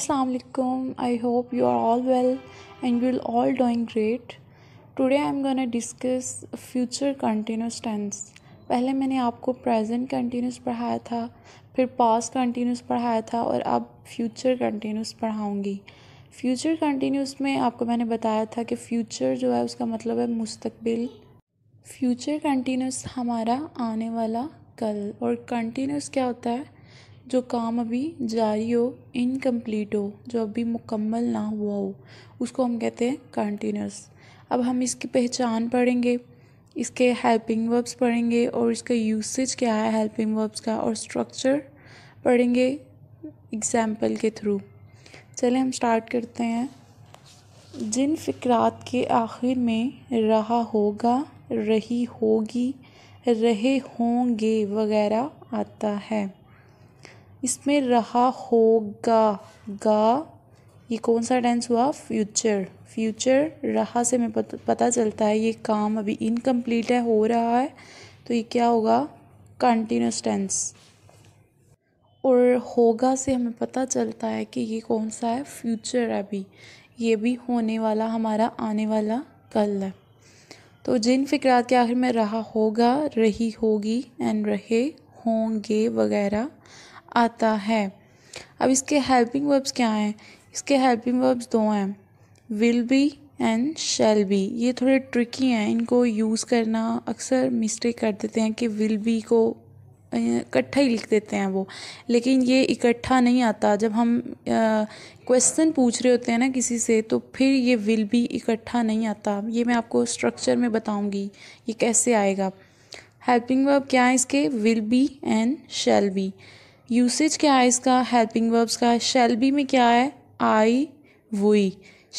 assalamu alaikum i hope you are all well and you are all doing great today i am going to discuss future continuous पहले मैंने आपको present continuous पढ़ाया था फिर पास continuous पढ़ाया था और अब फ्यूचर कंटिन्यूस पढ़ाऊँगी फ्यूचर कंटिन्यूस में आपको मैंने बताया था कि फ्यूचर जो है उसका मतलब है मुस्तकबिल फ्यूचर कंटिन्यूस हमारा आने वाला कल और कंटिन्यूस क्या होता है जो काम अभी जारी हो इनकम्प्लीट हो जो अभी मुकम्मल ना हुआ हो उसको हम कहते हैं कंटिन्यूस अब हम इसकी पहचान पढ़ेंगे इसके हेल्पिंग वर्ब्स पढ़ेंगे और इसका यूसेज क्या है हेल्पिंग वर्ब्स का और स्ट्रक्चर पढ़ेंगे एग्जाम्पल के थ्रू चले हम स्टार्ट करते हैं जिन फ़िक्रात के आखिर में रहा होगा रही होगी रहे होंगे वगैरह आता है इसमें रहा होगा गा ये कौन सा टेंस हुआ फ्यूचर फ्यूचर रहा से हमें पता चलता है ये काम अभी इनकम्प्लीट है हो रहा है तो ये क्या होगा कंटिन्यूस टेंस और होगा से हमें पता चलता है कि ये कौन सा है फ्यूचर है अभी ये भी होने वाला हमारा आने वाला कल है तो जिन फिक्रात के आखिर में रहा होगा रही होगी एंड रहे होंगे वगैरह आता है अब इसके हेल्पिंग वर्ब्स क्या हैं इसके हेल्पिंग वर्ब्स दो हैं will be and shall be ये थोड़े ट्रिकी हैं इनको यूज़ करना अक्सर मिस्टेक कर देते हैं कि विल बी को इकट्ठा ही लिख देते हैं वो लेकिन ये इकट्ठा नहीं आता जब हम क्वेश्चन पूछ रहे होते हैं ना किसी से तो फिर ये विल बी इकट्ठा नहीं आता ये मैं आपको स्ट्रक्चर में बताऊंगी ये कैसे आएगा हेल्पिंग वर्ब क्या है इसके will be and shall be usage क्या है इसका हेल्पिंग वर्ब्स का शेल बी में क्या है आई वुई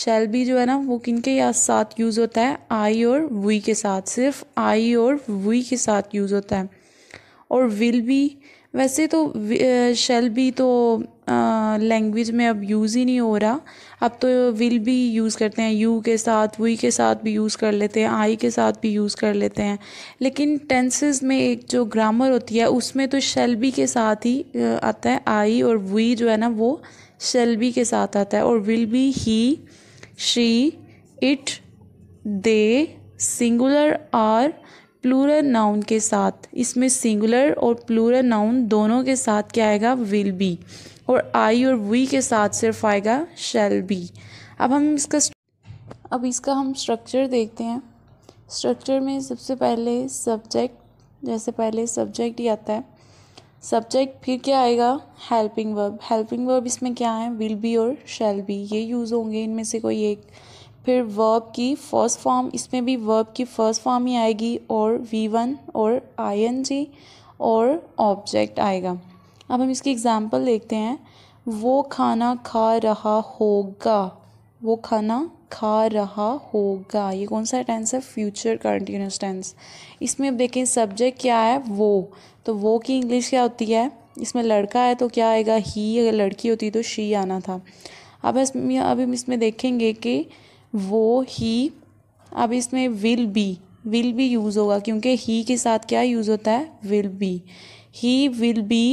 शेल बी जो है ना वो किन के या साथ यूज़ होता है आई और वुई के साथ सिर्फ आई और वुई के साथ यूज़ होता है और विल बी वैसे तो शेल भी तो लैंग्वेज में अब यूज़ ही नहीं हो रहा अब तो विल भी यूज़ करते हैं यू के साथ वी के साथ भी यूज़ कर लेते हैं आई के साथ भी यूज़ कर लेते हैं लेकिन टेंसेस में एक जो ग्रामर होती है उसमें तो शेल भी के साथ ही आता है आई और वी जो है ना वो शेल भी के साथ आता है और will be he she it they singular or plural noun के साथ इसमें सिंगुलर और प्लूरल नाउन दोनों के साथ क्या आएगा विल बी और आई और वी के साथ सिर्फ आएगा शेल बी अब हम इसका अब इसका हम स्ट्रक्चर देखते हैं स्ट्रक्चर में सबसे पहले सब्जेक्ट जैसे पहले सब्जेक्ट ही आता है सब्जेक्ट फिर क्या आएगा हेल्पिंग वर्ब हेल्पिंग वर्ब इसमें क्या है विल बी और शैल बी ये यूज़ होंगे इनमें से कोई एक फिर वर्ब की फर्स्ट फॉर्म इसमें भी वर्ब की फर्स्ट फॉर्म ही आएगी और वी वन और आई एन जी और ऑब्जेक्ट आएगा अब हम इसकी एग्ज़ाम्पल देखते हैं वो खाना खा रहा होगा वो खाना खा रहा होगा ये कौन सा टेंस है फ्यूचर कंटिन्यूस टेंस इसमें अब देखें सब्जेक्ट क्या है वो तो वो की इंग्लिश क्या होती है इसमें लड़का है तो क्या आएगा ही अगर लड़की होती तो शी आना था अब इसमें अब हम इसमें देखेंगे कि वो ही अब इसमें will be will be use होगा क्योंकि ही के साथ क्या यूज़ होता है will be he will be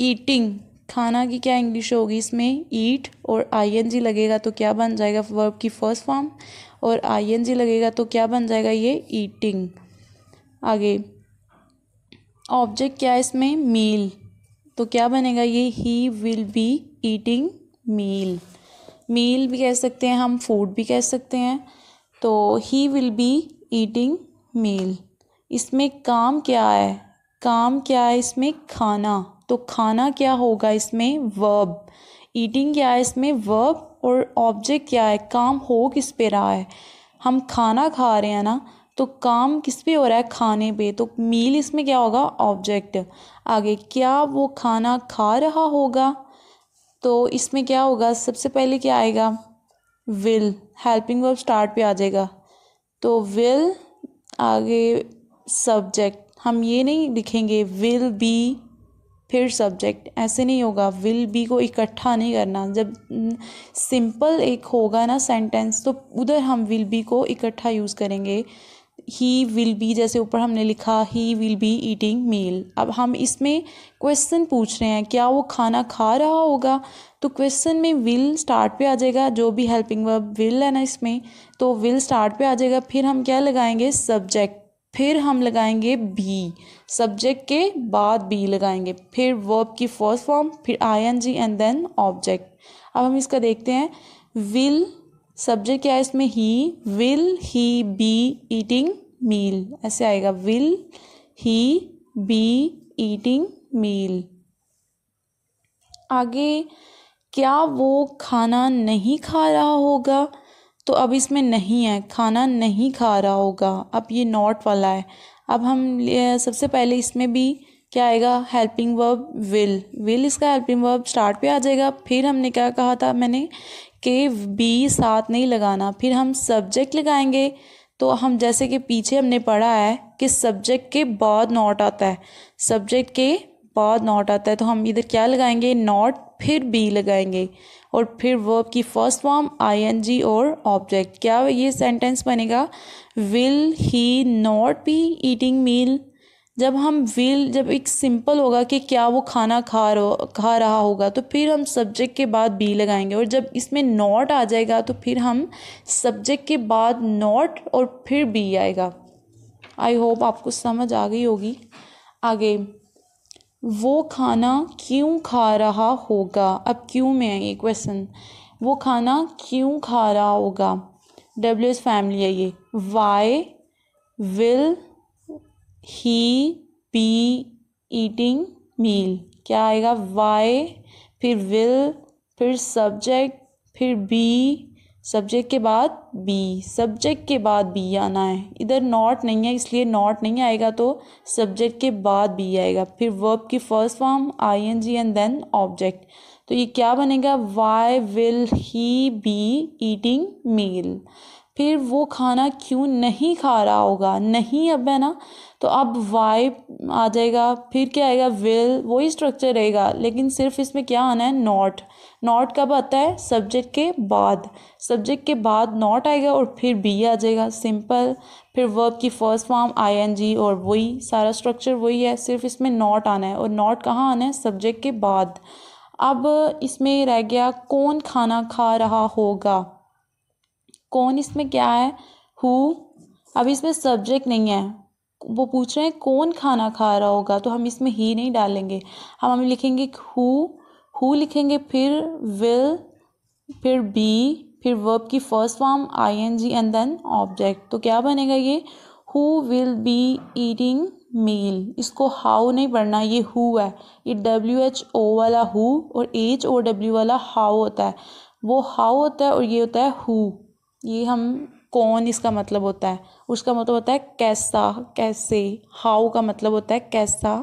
eating खाना की क्या इंग्लिश होगी इसमें ईट और आई एन जी लगेगा तो क्या बन जाएगा वर्ब की फर्स्ट फॉर्म और आई एन जी लगेगा तो क्या बन जाएगा ये ईटिंग आगे ऑब्जेक्ट क्या है इसमें मील तो क्या बनेगा ये he will be eating meal meal भी कह सकते हैं हम फूड भी कह सकते हैं तो he will be eating meal इसमें काम क्या है काम क्या है इसमें खाना तो खाना क्या होगा इसमें वर्ब ईटिंग क्या है इसमें वर्ब और ऑब्जेक्ट क्या है काम हो किस पे रहा है हम खाना खा रहे हैं ना तो काम किस पे हो रहा है खाने पे तो मील इसमें क्या होगा ऑब्जेक्ट आगे क्या वो खाना खा रहा होगा तो इसमें क्या होगा सबसे पहले क्या आएगा विल हेल्पिंग वर्ब स्टार्ट पे आ जाएगा तो विल आगे सब्जेक्ट हम ये नहीं लिखेंगे विल बी फिर सब्जेक्ट ऐसे नहीं होगा विल बी को इकट्ठा नहीं करना जब सिंपल एक होगा ना सेंटेंस तो उधर हम विल बी को इकट्ठा यूज़ करेंगे ही विल बी जैसे ऊपर हमने लिखा he will be eating meal अब हम इसमें क्वेश्चन पूछ रहे हैं क्या वो खाना खा रहा होगा तो क्वेश्चन में विल स्टार्ट पे आ जाएगा जो भी हेल्पिंग वर्ब विल है ना इसमें तो विल स्टार्ट पे आ जाएगा फिर हम क्या लगाएंगे सब्जेक्ट फिर हम लगाएंगे बी सब्जेक्ट के बाद बी लगाएंगे फिर वर्ब की फर्स्ट फॉर्म फिर I N G and then object अब हम इसका देखते हैं विल सब्जेक्ट क्या है इसमें he will he be eating meal ऐसे आएगा will he be eating meal आगे क्या वो खाना नहीं खा रहा होगा तो अब इसमें नहीं है खाना नहीं खा रहा होगा अब ये नॉट वाला है अब हम सबसे पहले इसमें भी क्या आएगा हेल्पिंग वर्ब विल विल इसका हेल्पिंग वर्ब स्टार्ट पे आ जाएगा फिर हमने क्या कहा था मैंने के बी साथ नहीं लगाना फिर हम सब्जेक्ट लगाएंगे तो हम जैसे कि पीछे हमने पढ़ा है कि सब्जेक्ट के बाद नॉट आता है सब्जेक्ट के बाद नॉट आता है तो हम इधर क्या लगाएंगे नॉट फिर बी लगाएंगे और फिर वर्ब की फर्स्ट फॉर्म आईएनजी और ऑब्जेक्ट क्या ये सेंटेंस बनेगा will he not be eating meal जब हम विल जब एक सिंपल होगा कि क्या वो खाना खा रो खा रहा होगा तो फिर हम सब्जेक्ट के बाद बी लगाएंगे और जब इसमें नॉट आ जाएगा तो फिर हम सब्जेक्ट के बाद नॉट और फिर बी आएगा आई होप आपको समझ आ गई होगी आगे वो खाना क्यों खा रहा होगा अब क्यों में है ये क्वेश्चन वो खाना क्यों खा रहा होगा डब्ल्यू एस फैमिली है ये why will he be eating meal क्या आएगा वाई फिर विल फिर सब्जेक्ट फिर बी सब्जेक्ट के बाद बी सब्जेक्ट के बाद बी आना है इधर नॉट नहीं है इसलिए नॉट नहीं आएगा तो सब्जेक्ट के बाद बी आएगा फिर वर्ब की first form I N G and then object तो ये क्या बनेगा why will he be eating meal फिर वो खाना क्यों नहीं खा रहा होगा नहीं अब है ना तो अब वाई आ जाएगा फिर क्या आएगा विल वही स्ट्रक्चर रहेगा लेकिन सिर्फ इसमें क्या आना है नॉट नॉट कब आता है सब्जेक्ट के बाद सब्जेक्ट के बाद नॉट आएगा और फिर बी आ जाएगा सिंपल फिर वर्ब की first form I N G और वही सारा स्ट्रक्चर वही है सिर्फ इसमें नॉट आना है और नॉट कहाँ आना है सब्जेक्ट के बाद अब इसमें रह गया कौन खाना खा रहा होगा कौन इसमें क्या है हु अभी इसमें सब्जेक्ट नहीं है वो पूछ रहे हैं कौन खाना खा रहा होगा तो हम इसमें ही नहीं डालेंगे हम हम लिखेंगे हु हु लिखेंगे फिर विल फिर बी फिर वर्ब की first form I N G and then object तो क्या बनेगा ये who will be eating meal इसको हाउ नहीं पढ़ना ये हु है ये डब्ल्यू एच ओ वाला हु और एच ओ डब्ल्यू वाला हाउ होता है वो हाउ होता है और ये होता है हु ये हम कौन इसका मतलब होता है उसका मतलब होता है कैसा कैसे हाउ का मतलब होता है कैसा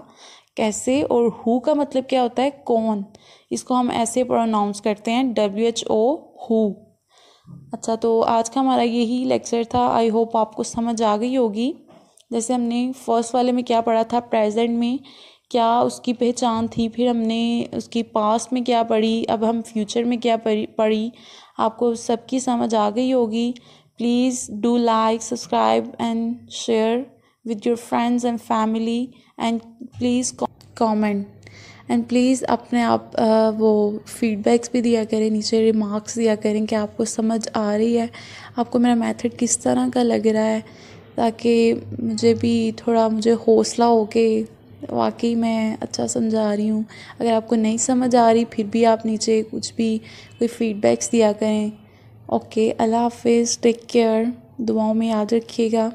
कैसे और हु का मतलब क्या होता है कौन इसको हम ऐसे प्रोनाउंस करते हैं डब्ल्यू एच ओ हु अच्छा तो आज का हमारा यही लेक्चर था आई होप आपको समझ आ गई होगी जैसे हमने फर्स्ट वाले में क्या पढ़ा था प्रेजेंट में क्या उसकी पहचान थी फिर हमने उसकी पास्ट में क्या पढ़ी अब हम फ्यूचर में क्या पढ़ी आपको सबकी समझ आ गई होगी please do like subscribe and share with your friends and family and please comment and please अपने आप वो फीडबैक्स भी दिया करें नीचे रिमार्क्स दिया करें कि आपको समझ आ रही है आपको मेरा मेथड किस तरह का लग रहा है ताकि मुझे भी थोड़ा मुझे हौसला हो के वाकई मैं अच्छा समझा रही हूँ अगर आपको नहीं समझ आ रही फिर भी आप नीचे कुछ भी कोई फीडबैक्स दिया करें ओके अल्लाह हाफिज़ टेक केयर दुआओं में याद रखिएगा